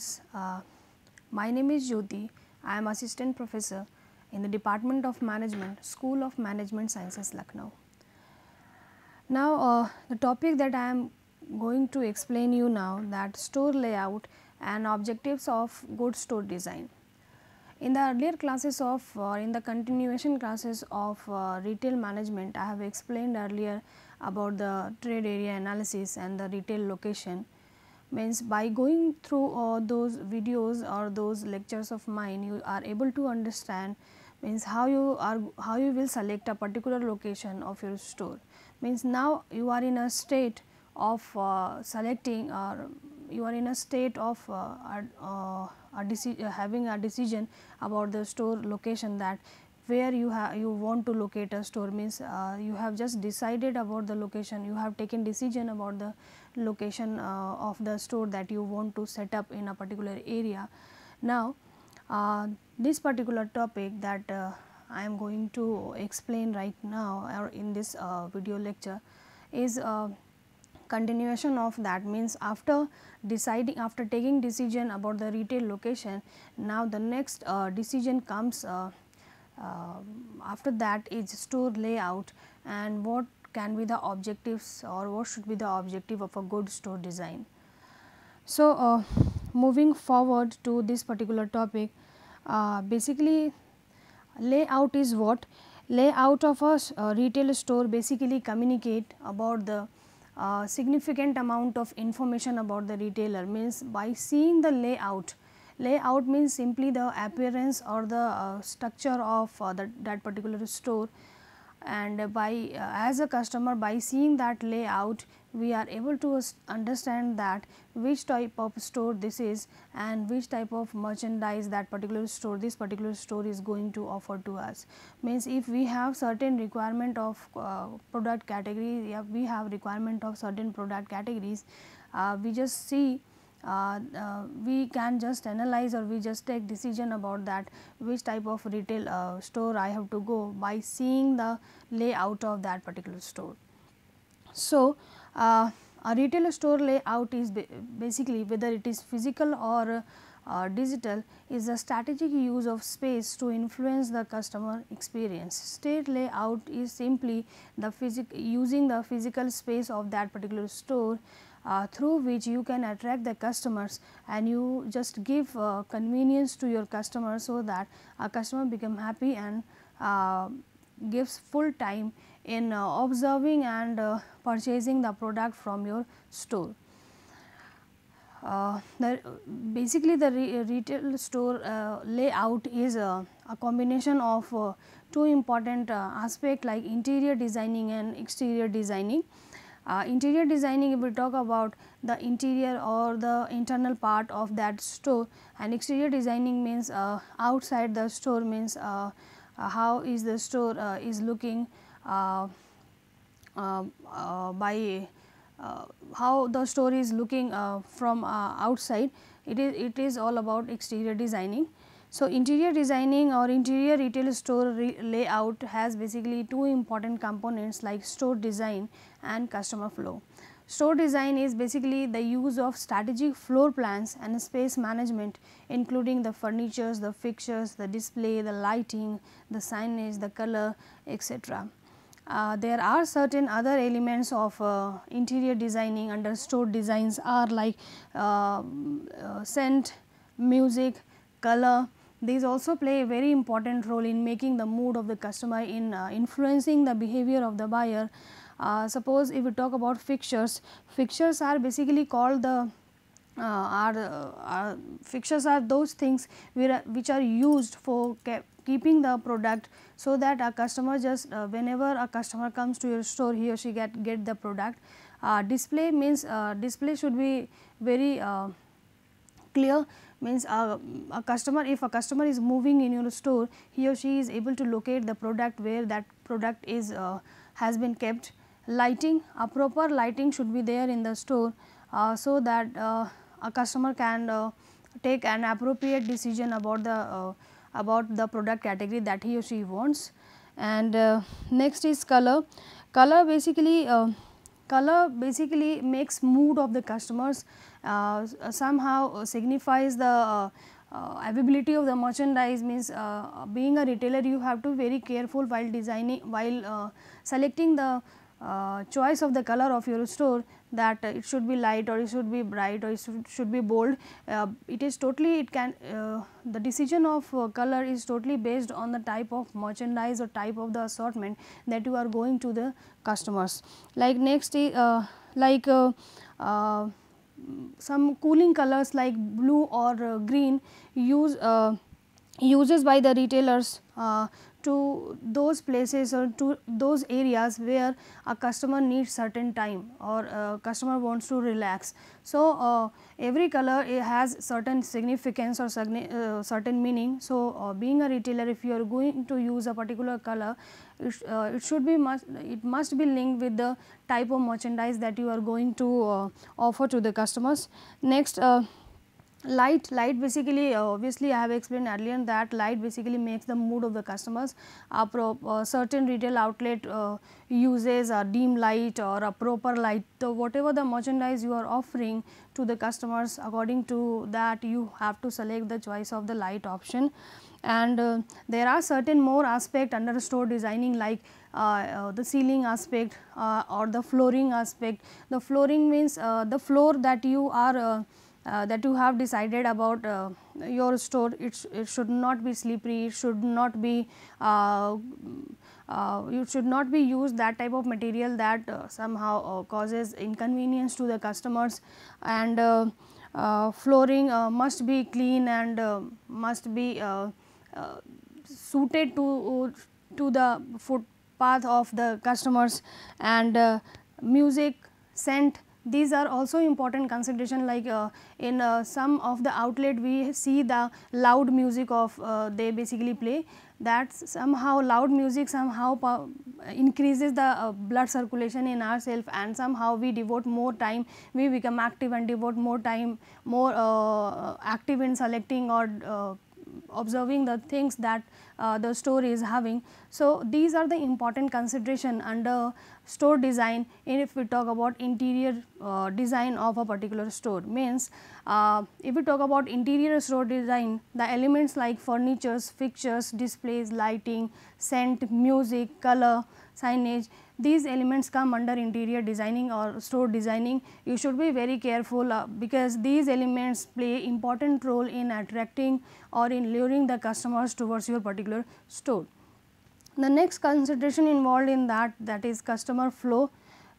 students. Uh, my name is Jyoti. I am assistant professor in the Department of Management, School of Management Sciences, Lucknow. Now, uh, the topic that I am going to explain you now that store layout and objectives of good store design. In the earlier classes of or uh, in the continuation classes of uh, retail management, I have explained earlier about the trade area analysis and the retail location means by going through uh, those videos or those lectures of mine you are able to understand means how you are how you will select a particular location of your store means now you are in a state of uh, selecting or you are in a state of uh, uh a, uh, having a decision about the store location that where you have you want to locate a store means uh, you have just decided about the location you have taken decision about the location uh, of the store that you want to set up in a particular area. Now, uh, this particular topic that uh, I am going to explain right now or in this uh, video lecture is a uh, continuation of that means after deciding after taking decision about the retail location now the next decision comes uh, after that is store layout and what can be the objectives or what should be the objective of a good store design. So, uh, moving forward to this particular topic, uh, basically layout is what? Layout of a uh, retail store basically communicate about the uh, significant amount of information about the retailer means by seeing the layout. Layout means simply the appearance or the uh, structure of uh, that particular store and by uh, as a customer by seeing that layout we are able to understand that which type of store this is and which type of merchandise that particular store this particular store is going to offer to us means if we have certain requirement of uh, product category yeah, we have requirement of certain product categories uh, we just see uh, uh, we can just analyze or we just take decision about that which type of retail uh, store I have to go by seeing the layout of that particular store. So, uh, a retail store layout is ba basically whether it is physical or uh, digital is a strategic use of space to influence the customer experience. State layout is simply the using the physical space of that particular store uh, through which you can attract the customers and you just give uh, convenience to your customer so that a customer become happy and uh, gives full time in uh, observing and uh, purchasing the product from your store. Uh, the, basically the re retail store layout is a combination of two important aspect like interior designing and exterior designing. Uh, interior designing if we talk about the interior or the internal part of that store and exterior designing means uh, outside the store means uh, uh how is the store uh, is looking uh, um, by how the store is looking from outside it is it is all about exterior designing. So, interior designing or interior retail store layout has basically two important components like store design and customer flow. Store design is basically the use of strategic floor plans and space management including the furnitures, the fixtures, the display, the lighting, the signage, the color etc. Uh, there are certain other elements of uh, interior designing under store designs are like um, uh, scent, music, color. These also play a very important role in making the mood of the customer in uh, influencing the behavior of the buyer uh, suppose if we talk about fixtures, fixtures are basically called the uh, are, uh, fixtures are those things which are used for keeping the product so that a customer just uh, whenever a customer comes to your store he or she get get the product. Uh, display means uh, display should be very clear means a, a customer if a customer is moving in your store he or she is able to locate the product where that product is has been kept lighting a proper lighting should be there in the store uh, so that uh, a customer can uh, take an appropriate decision about the uh, about the product category that he or she wants and uh, next is color color basically uh, color basically makes mood of the customers somehow signifies the uh, availability of the merchandise means uh, being a retailer you have to very careful while designing while uh, selecting the uh, choice of the color of your store that it should be light or it should be bright or it should, should be bold. Uh, it is totally it can uh, the decision of uh, color is totally based on the type of merchandise or type of the assortment that you are going to the customers. Like next uh, like uh, some cooling colors like blue or green use uses by the retailers to those places or to those areas where a customer needs certain time or a customer wants to relax. So, uh, every color eh, has certain significance or uh, certain meaning. So, uh, being a retailer if you are going to use a particular color it, uh, it should be must it must be linked with the type of merchandise that you are going to uh, offer to the customers. Next uh, light light basically uh, obviously i have explained earlier that light basically makes the mood of the customers a pro, uh, certain retail outlet uh, uses a dim light or a proper light so whatever the merchandise you are offering to the customers according to that you have to select the choice of the light option and uh, there are certain more aspect under store designing like uh, uh, the ceiling aspect uh, or the flooring aspect. The flooring means uh, the floor that you are uh, uh, that you have decided about uh, your store it, it should not be slippery it should not be uh, you uh, should not be used that type of material that uh, somehow uh, causes inconvenience to the customers and flooring must be clean and must be suited to to the footpath of the customers and music scent these are also important consideration like uh, in uh, some of the outlet we see the loud music of uh, they basically play that somehow loud music somehow increases the uh, blood circulation in ourselves and somehow we devote more time we become active and devote more time more uh, active in selecting or uh, observing the things that uh, the store is having. So, these are the important consideration under store design if we talk about interior uh, design of a particular store means uh, if we talk about interior store design the elements like furnitures, fixtures, displays, lighting, scent, music, color, signage these elements come under interior designing or store designing you should be very careful uh, because these elements play important role in attracting or in luring the customers towards your particular store. The next consideration involved in that that is customer flow.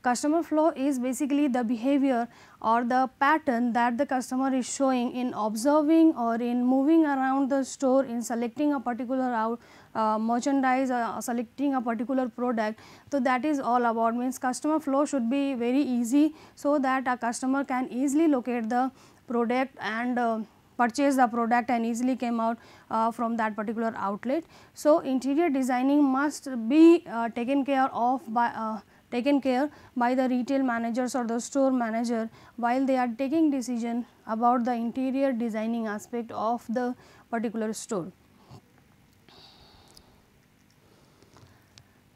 Customer flow is basically the behavior or the pattern that the customer is showing in observing or in moving around the store in selecting a particular uh, merchandise uh, selecting a particular product. So, that is all about means customer flow should be very easy so that a customer can easily locate the product and uh, Purchase the product and easily came out uh, from that particular outlet. So, interior designing must be uh, taken care of by uh, taken care by the retail managers or the store manager while they are taking decision about the interior designing aspect of the particular store.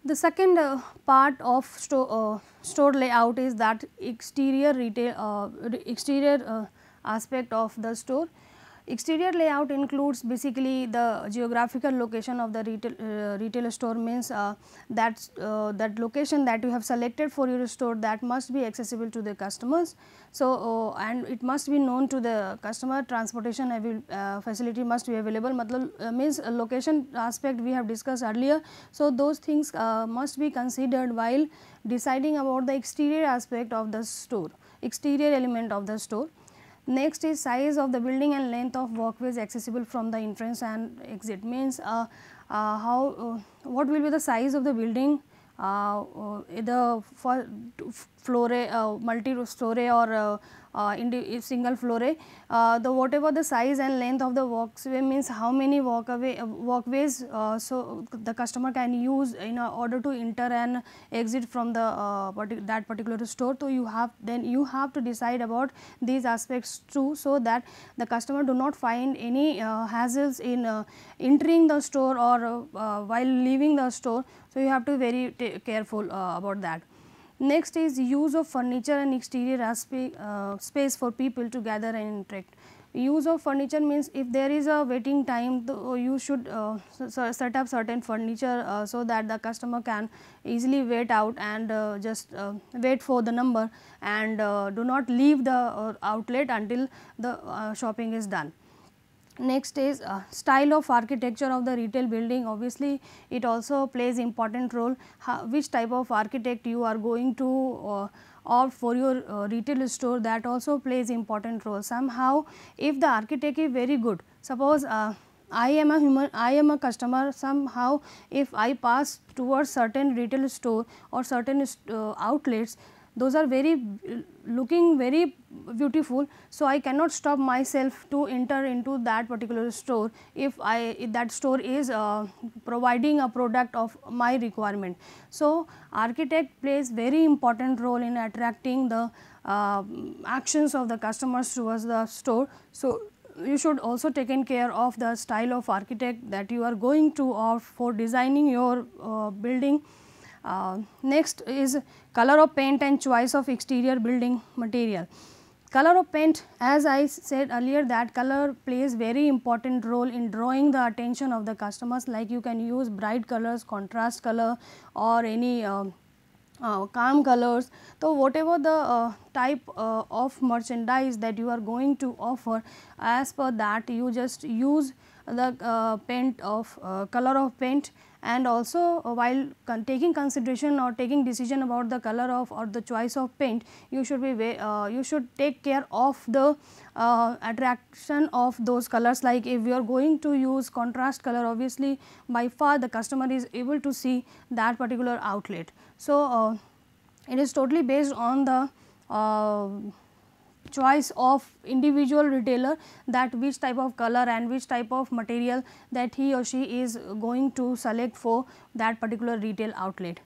The second uh, part of store, uh, store layout is that exterior retail uh, exterior uh, aspect of the store. Exterior layout includes basically the geographical location of the retail, uh, retail store means uh, that, uh, that location that you have selected for your store that must be accessible to the customers. So, uh, and it must be known to the customer transportation uh, facility must be available matlab, uh, means location aspect we have discussed earlier. So, those things must be considered while deciding about the exterior aspect of the store, exterior element of the store. Next is size of the building and length of walkways accessible from the entrance and exit means uh, uh, how uh, what will be the size of the building uh, uh, the for floret, uh, multi story or uh, uh, single floret. the whatever the size and length of the walkway means how many walkways so the customer can use in order to enter and exit from the that particular store. So you have then you have to decide about these aspects too, so that the customer do not find any hassles in entering the store or while leaving the store. So you have to very careful about that. Next is use of furniture and exterior aspect, uh, space for people to gather and interact. Use of furniture means if there is a waiting time, uh, you should uh, set up certain furniture uh, so that the customer can easily wait out and uh, just uh, wait for the number and do not leave the outlet until the shopping is done. Next is uh, style of architecture of the retail building obviously it also plays important role How, which type of architect you are going to uh, opt for your uh, retail store that also plays important role. Somehow if the architect is very good suppose uh, I am a human, I am a customer somehow if I pass towards certain retail store or certain uh, outlets those are very looking very beautiful. So, I cannot stop myself to enter into that particular store if I if that store is uh, providing a product of my requirement. So, architect plays very important role in attracting the uh, actions of the customers towards the store. So, you should also taken care of the style of architect that you are going to or for designing your uh, building uh, next is color of paint and choice of exterior building material. Color of paint as I said earlier that color plays very important role in drawing the attention of the customers like you can use bright colors, contrast color or any uh, uh, calm colors. So, whatever the uh, type uh, of merchandise that you are going to offer as per that you just use the uh, paint of color of paint and also uh, while con taking consideration or taking decision about the color of or the choice of paint you should be uh, you should take care of the uh, attraction of those colors like if you are going to use contrast color obviously by far the customer is able to see that particular outlet. So, uh, it is totally based on the uh, choice of individual retailer that which type of color and which type of material that he or she is going to select for that particular retail outlet.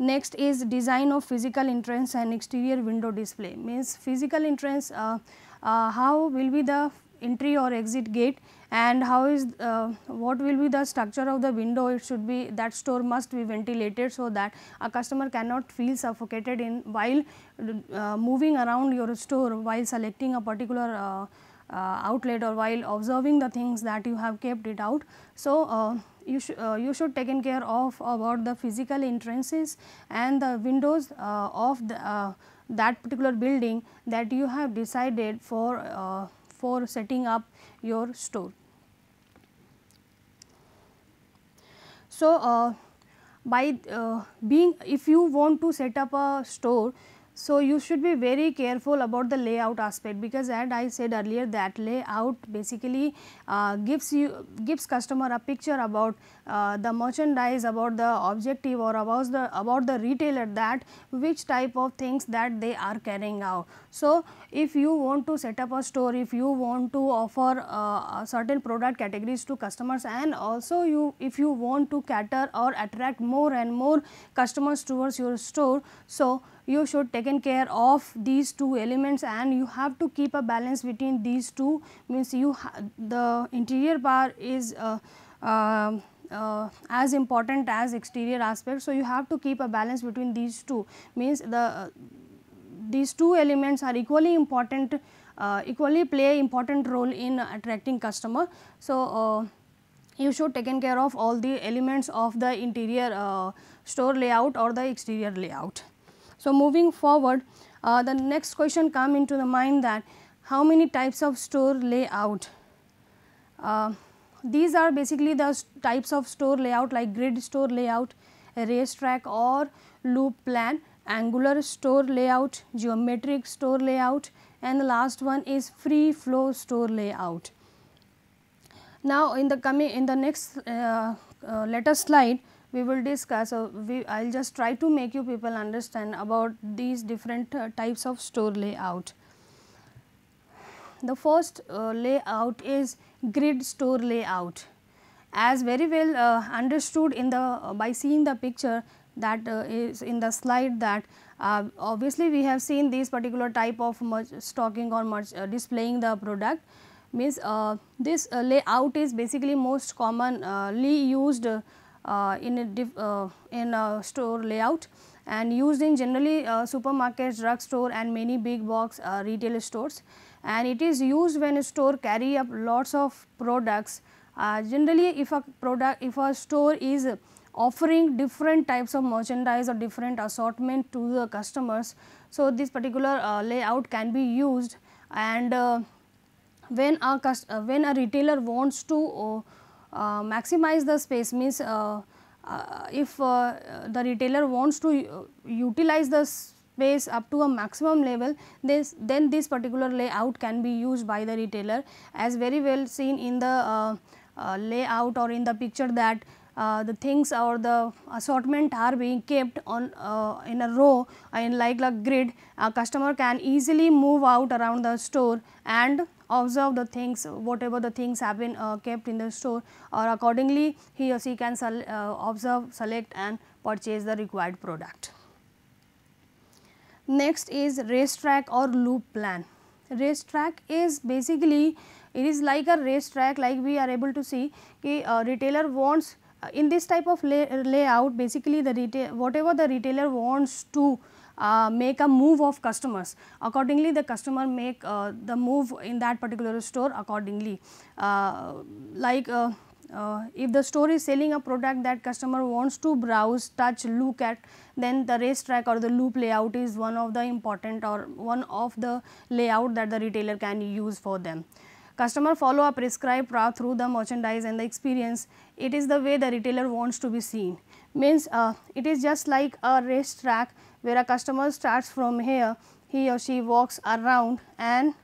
Next is design of physical entrance and exterior window display means physical entrance uh, uh, how will be the entry or exit gate and how is uh, what will be the structure of the window it should be that store must be ventilated so that a customer cannot feel suffocated in while uh, moving around your store while selecting a particular uh, uh outlet or while observing the things that you have kept it out. So, uh, you, sh uh, you should taken care of about the physical entrances and the windows of the, that particular building that you have decided for, for setting up your store. So, uh, by uh, being if you want to set up a store so, you should be very careful about the layout aspect because as I said earlier that layout basically uh, gives you gives customer a picture about uh, the merchandise about the objective or about the about the retailer that which type of things that they are carrying out. So, if you want to set up a store if you want to offer uh, certain product categories to customers and also you if you want to cater or attract more and more customers towards your store. So, you should taken care of these two elements and you have to keep a balance between these two means you the interior part is uh, uh, uh, as important as exterior aspect. So, you have to keep a balance between these two means the uh, these two elements are equally important uh, equally play important role in attracting customer. So, uh, you should taken care of all the elements of the interior store layout or the exterior layout. So, moving forward uh, the next question come into the mind that how many types of store layout. Uh, these are basically the types of store layout like grid store layout, racetrack or loop plan, angular store layout, geometric store layout and the last one is free flow store layout. Now in the coming in the next uh, uh, letter slide we will discuss uh, we, I'll just try to make you people understand about these different uh, types of store layout. The first uh, layout is grid store layout as very well uh, understood in the uh, by seeing the picture that uh, is in the slide that obviously we have seen this particular type of stocking or merch, displaying the product means this layout is basically most commonly used uh, in a uh, in a store layout and used in generally uh, supermarkets, drugstore and many big box uh, retail stores and it is used when a store carry up lots of products. Uh, generally if a product if a store is offering different types of merchandise or different assortment to the customers. So, this particular uh, layout can be used and when a when a retailer wants to uh, maximize the space means uh, uh, if the retailer wants to utilize the space up to a maximum level this, then this particular layout can be used by the retailer as very well seen in the layout or in the picture that uh, the things or the assortment are being kept on uh, in a row uh, in like a grid, a customer can easily move out around the store and observe the things whatever the things have been uh, kept in the store or accordingly he or she can uh, observe, select and purchase the required product. Next is racetrack or loop plan. Racetrack is basically it is like a racetrack like we are able to see a uh, retailer wants uh, in this type of lay, layout basically the retail whatever the retailer wants to uh, make a move of customers. Accordingly, the customer make uh, the move in that particular store accordingly. Uh, like uh, uh, if the store is selling a product that customer wants to browse, touch, look at, then the racetrack or the loop layout is one of the important or one of the layout that the retailer can use for them. Customer follow a prescribed path through the merchandise and the experience. It is the way the retailer wants to be seen. Means uh, it is just like a race track where a customer starts from here, he or she walks around and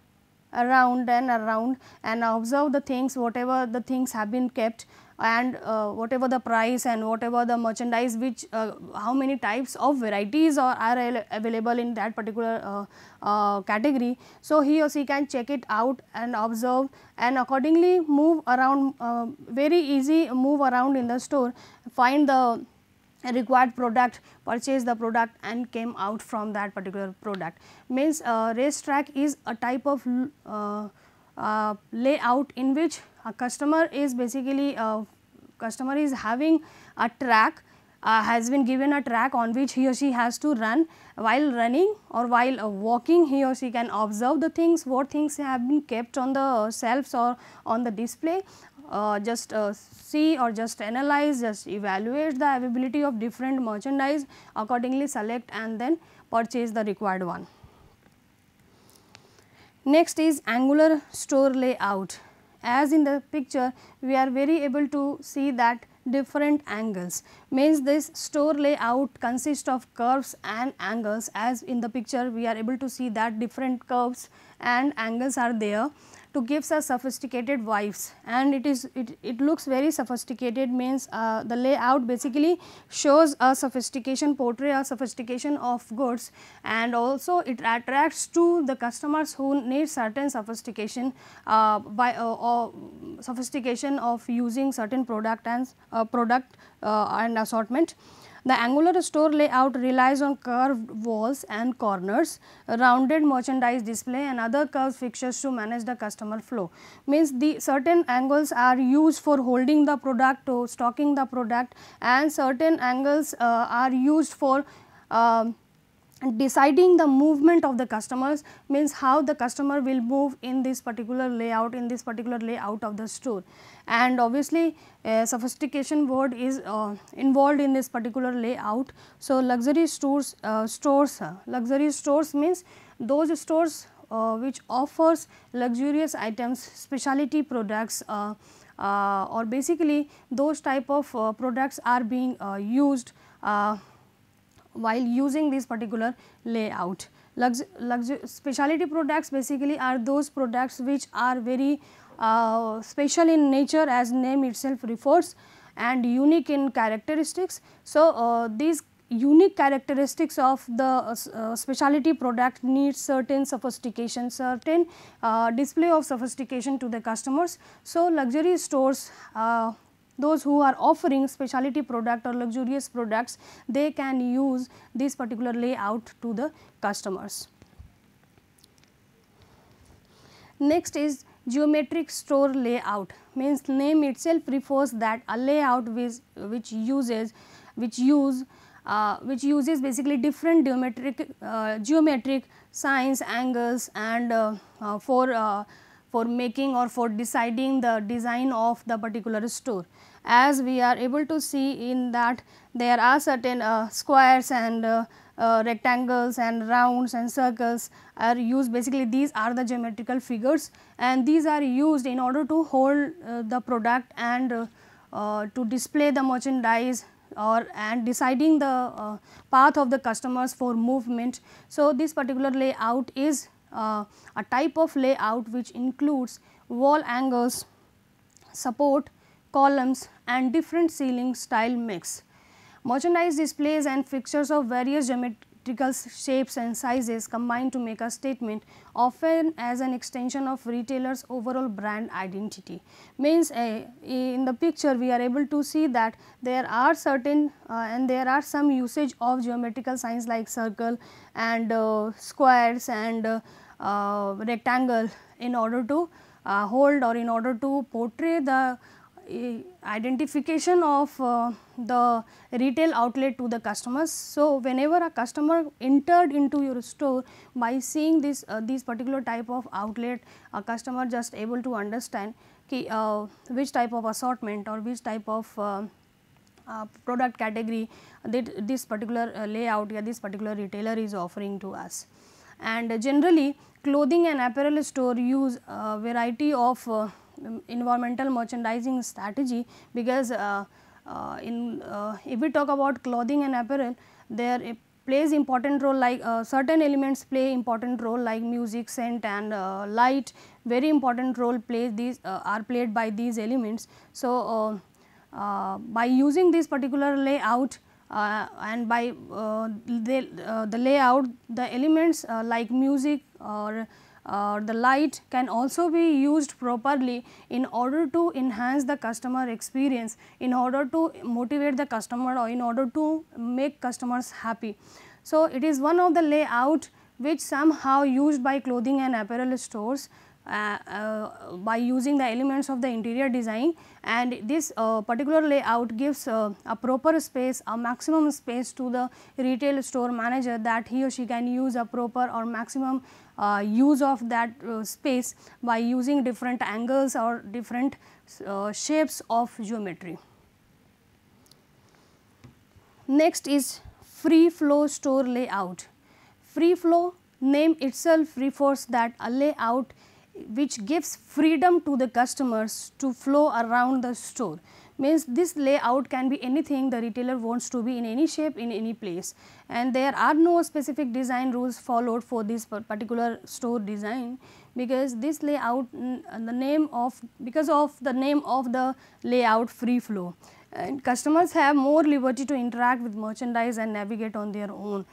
around and around and observe the things whatever the things have been kept and uh, whatever the price and whatever the merchandise which uh, how many types of varieties are, are available in that particular uh, uh, category. So, he or she can check it out and observe and accordingly move around uh, very easy move around in the store find the required product, purchase the product and came out from that particular product. Means uh, racetrack is a type of uh, uh, layout in which a customer is basically a uh, customer is having a track uh, has been given a track on which he or she has to run while running or while uh, walking he or she can observe the things what things have been kept on the shelves or on the display uh, just uh, see or just analyze just evaluate the availability of different merchandise accordingly select and then purchase the required one. Next is angular store layout. As in the picture, we are very able to see that different angles means this store layout consists of curves and angles as in the picture we are able to see that different curves and angles are there to give us sophisticated wives and it is it, it looks very sophisticated means uh, the layout basically shows a sophistication portray a sophistication of goods and also it attracts to the customers who need certain sophistication uh, by uh, or sophistication of using certain product and uh, product uh, and assortment. The angular store layout relies on curved walls and corners, rounded merchandise display and other curved fixtures to manage the customer flow. Means the certain angles are used for holding the product or stocking the product and certain angles uh, are used for uh, deciding the movement of the customers means how the customer will move in this particular layout in this particular layout of the store and obviously a sophistication board is uh, involved in this particular layout so luxury stores uh, stores uh, luxury stores means those stores uh, which offers luxurious items specialty products uh, or basically those type of products are being used uh, while using this particular layout. Lux, lux, specialty products basically are those products which are very uh, special in nature as name itself refers and unique in characteristics. So, uh, these unique characteristics of the uh, uh specialty product needs certain sophistication, certain uh, display of sophistication to the customers. So, luxury stores uh, those who are offering specialty product or luxurious products, they can use this particular layout to the customers. Next is geometric store layout means name itself refers that a layout which, which uses which use uh, which uses basically different geometric uh, geometric signs angles and uh, uh for uh, for making or for deciding the design of the particular store as we are able to see in that there are certain uh, squares and uh, uh, rectangles and rounds and circles are used basically these are the geometrical figures and these are used in order to hold uh, the product and uh, uh, to display the merchandise or and deciding the path of the customers for movement. So, this particular layout is a type of layout which includes wall angles, support columns and different ceiling style mix. Merchandise displays and fixtures of various geometrical shapes and sizes combine to make a statement often as an extension of retailer's overall brand identity. Means eh, in the picture we are able to see that there are certain uh, and there are some usage of geometrical signs like circle and uh, squares and uh, uh, rectangle in order to uh, hold or in order to portray the identification of uh, the retail outlet to the customers. So, whenever a customer entered into your store by seeing this uh, these particular type of outlet, a customer just able to understand ki, uh, which type of assortment or which type of uh, uh, product category that this particular uh, layout or this particular retailer is offering to us. And generally clothing and apparel store use a variety of environmental merchandising strategy because uh, uh, in uh, if we talk about clothing and apparel there it plays important role like certain elements play important role like music scent and light very important role play these are played by these elements. So, by using this particular layout uh, and by uh, uh, the layout the elements like music or or the light can also be used properly in order to enhance the customer experience, in order to motivate the customer or in order to make customers happy. So, it is one of the layout which somehow used by clothing and apparel stores uh, uh, by using the elements of the interior design and this uh, particular layout gives uh, a proper space, a maximum space to the retail store manager that he or she can use a proper or maximum uh, use of that uh, space by using different angles or different uh, shapes of geometry. Next is free flow store layout. Free flow name itself refers that a layout which gives freedom to the customers to flow around the store means this layout can be anything the retailer wants to be in any shape in any place and there are no specific design rules followed for this particular store design because this layout the name of because of the name of the layout free flow and customers have more liberty to interact with merchandise and navigate on their own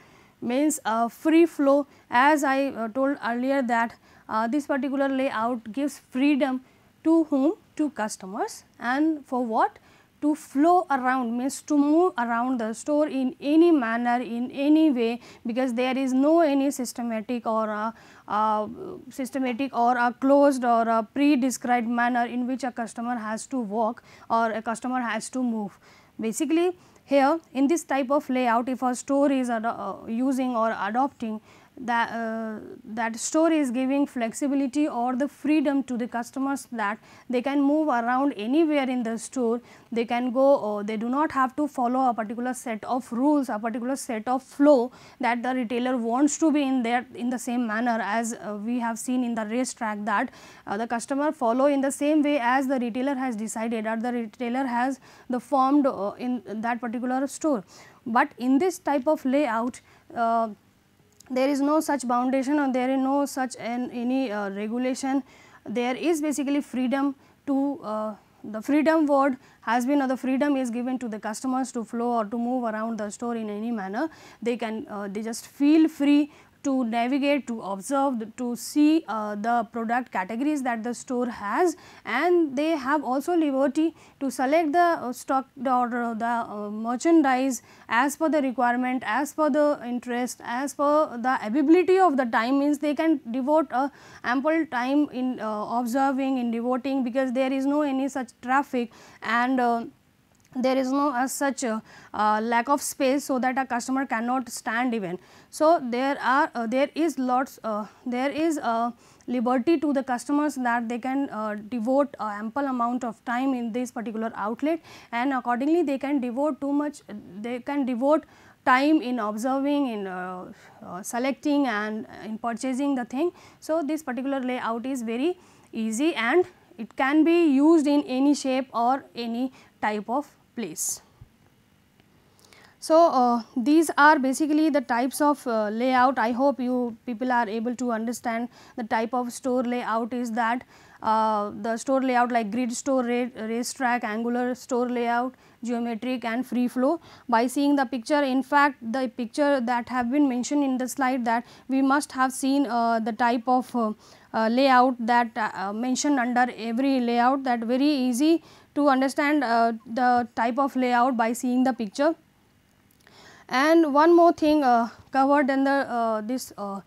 means uh, free flow as I uh, told earlier that uh, this particular layout gives freedom to whom to customers and for what? To flow around means to move around the store in any manner, in any way because there is no any systematic or a, a systematic or a closed or a pre-described manner in which a customer has to walk or a customer has to move. Basically, here in this type of layout if a store is uh, using or adopting that, uh, that store is giving flexibility or the freedom to the customers that they can move around anywhere in the store, they can go or uh, they do not have to follow a particular set of rules, a particular set of flow that the retailer wants to be in there in the same manner as uh, we have seen in the racetrack. that uh, the customer follow in the same way as the retailer has decided or the retailer has the formed uh, in that particular store. But in this type of layout, uh, there is no such foundation, or there is no such an, any uh, regulation. There is basically freedom to uh, the freedom word has been or the freedom is given to the customers to flow or to move around the store in any manner. They can uh, they just feel free to navigate, to observe, to see uh, the product categories that the store has and they have also liberty to select the uh, stock or uh, the uh, merchandise as per the requirement, as per the interest, as per the ability of the time means they can devote a uh, ample time in uh, observing, in devoting because there is no any such traffic and there is no as uh, such a, uh, uh, lack of space so that a customer cannot stand even. So, there are uh, there is lots uh, there is a liberty to the customers that they can devote ample amount of time in this particular outlet and accordingly they can devote too much they can devote time in observing, in uh, uh, selecting and in purchasing the thing. So, this particular layout is very easy and it can be used in any shape or any type of place. So, uh, these are basically the types of uh, layout. I hope you people are able to understand the type of store layout is that uh, the store layout like grid store, ra racetrack, angular store layout, geometric and free flow. By seeing the picture, in fact, the picture that have been mentioned in the slide that we must have seen uh, the type of uh, uh, layout that mentioned under every layout that very easy to understand uh, the type of layout by seeing the picture. And one more thing uh, covered in the uh, this uh,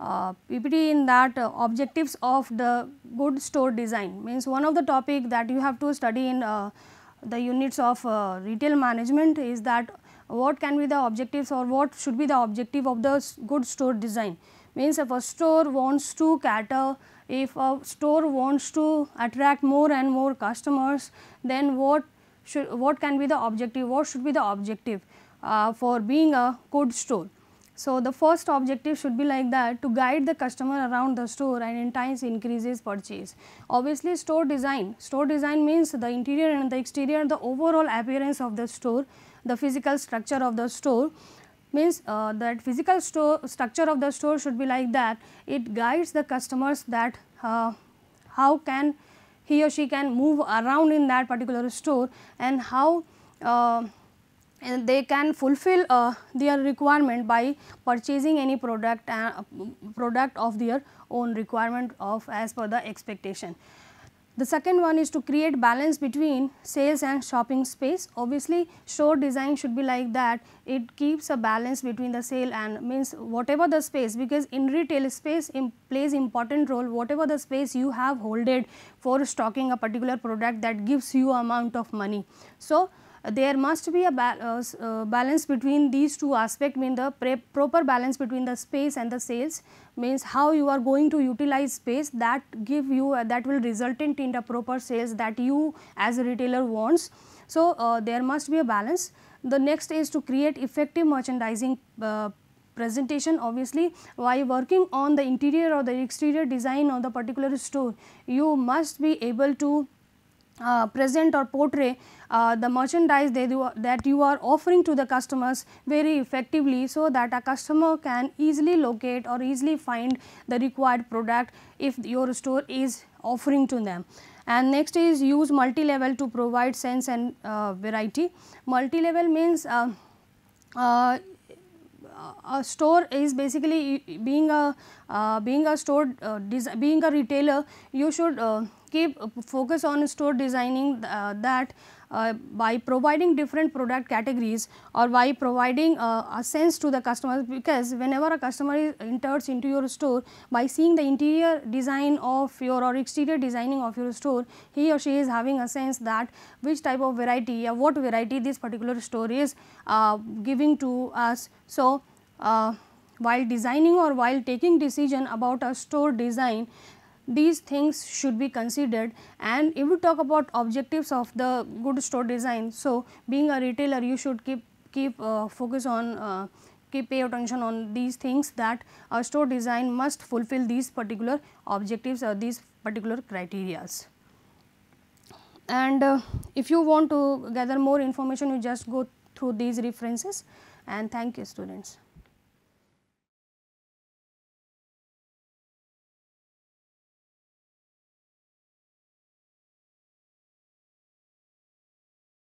uh, PPT in that uh, objectives of the good store design means one of the topic that you have to study in the units of retail management is that what can be the objectives or what should be the objective of the good store design means if a store wants to cater if a store wants to attract more and more customers, then what should, what can be the objective, what should be the objective uh, for being a good store. So, the first objective should be like that to guide the customer around the store and in times increases purchase. Obviously, store design, store design means the interior and the exterior, the overall appearance of the store, the physical structure of the store means uh, that physical store structure of the store should be like that it guides the customers that uh, how can he or she can move around in that particular store and how uh, and they can fulfill uh, their requirement by purchasing any product uh, product of their own requirement of as per the expectation. The second one is to create balance between sales and shopping space. Obviously, store design should be like that. It keeps a balance between the sale and means whatever the space because in retail space in plays important role whatever the space you have holded for stocking a particular product that gives you amount of money. So, there must be a ba uh, uh balance between these two aspects mean the proper balance between the space and the sales means how you are going to utilize space that give you uh, that will resultant in the proper sales that you as a retailer wants. So, uh, there must be a balance. The next is to create effective merchandising uh, presentation obviously while working on the interior or the exterior design of the particular store you must be able to uh, present or portray uh, the merchandise do, that you are offering to the customers very effectively so that a customer can easily locate or easily find the required product if your store is offering to them. And next is use multi-level to provide sense and uh, variety. Multi-level means uh, uh, a store is basically being a being a store being a retailer you should keep focus on store designing uh, that uh, by providing different product categories or by providing uh, a sense to the customers because whenever a customer enters into your store by seeing the interior design of your or exterior designing of your store he or she is having a sense that which type of variety or what variety this particular store is uh, giving to us. So, uh, while designing or while taking decision about a store design these things should be considered and if you talk about objectives of the good store design. So, being a retailer you should keep keep uh, focus on uh, keep pay attention on these things that a store design must fulfill these particular objectives or these particular criterias. And uh, if you want to gather more information you just go through these references and thank you students.